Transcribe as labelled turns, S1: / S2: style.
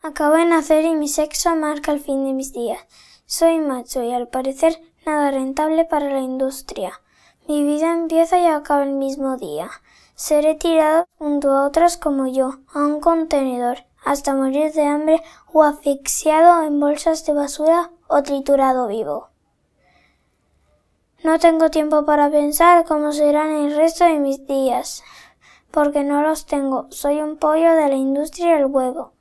S1: Acabo de nacer y mi sexo marca el fin de mis días. Soy macho y al parecer nada rentable para la industria. Mi vida empieza y acaba el mismo día. Seré tirado junto a otras como yo a un contenedor hasta morir de hambre o asfixiado en bolsas de basura o triturado vivo. No tengo tiempo para pensar cómo serán el resto de mis días, porque no los tengo. Soy un pollo de la industria del huevo.